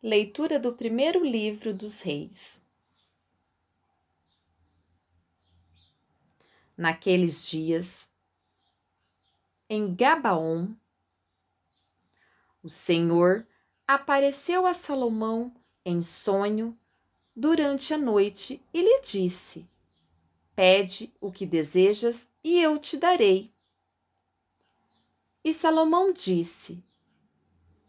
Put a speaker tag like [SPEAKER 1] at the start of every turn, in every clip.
[SPEAKER 1] Leitura do primeiro livro dos Reis. Naqueles dias, em Gabaon, o Senhor apareceu a Salomão em sonho durante a noite e lhe disse: Pede o que desejas e eu te darei. E Salomão disse: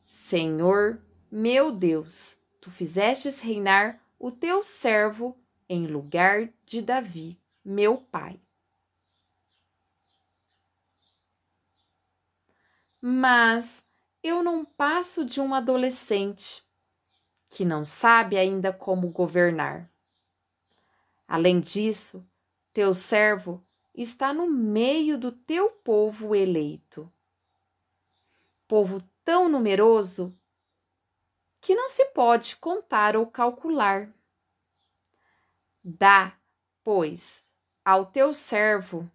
[SPEAKER 1] Senhor, meu Deus, tu fizestes reinar o teu servo em lugar de Davi, meu pai. Mas eu não passo de um adolescente que não sabe ainda como governar. Além disso, teu servo está no meio do teu povo eleito. Povo tão numeroso que não se pode contar ou calcular. Dá, pois, ao teu servo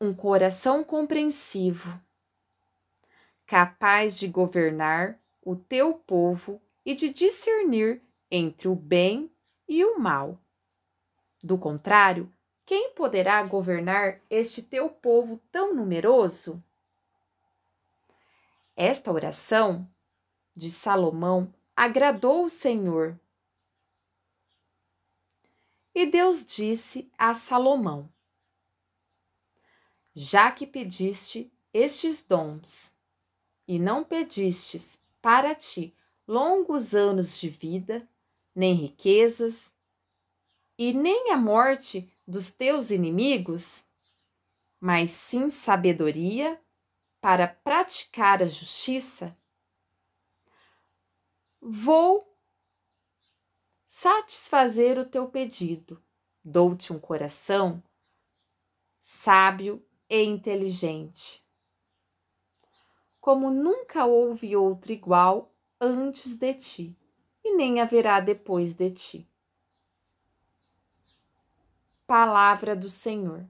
[SPEAKER 1] um coração compreensivo, capaz de governar o teu povo e de discernir entre o bem e o mal. Do contrário, quem poderá governar este teu povo tão numeroso? Esta oração de Salomão agradou o Senhor. E Deus disse a Salomão: Já que pediste estes dons, e não pedistes para ti longos anos de vida, nem riquezas, e nem a morte dos teus inimigos, mas sim sabedoria para praticar a justiça, Vou satisfazer o teu pedido. Dou-te um coração sábio e inteligente, como nunca houve outro igual antes de ti, e nem haverá depois de ti. Palavra do Senhor.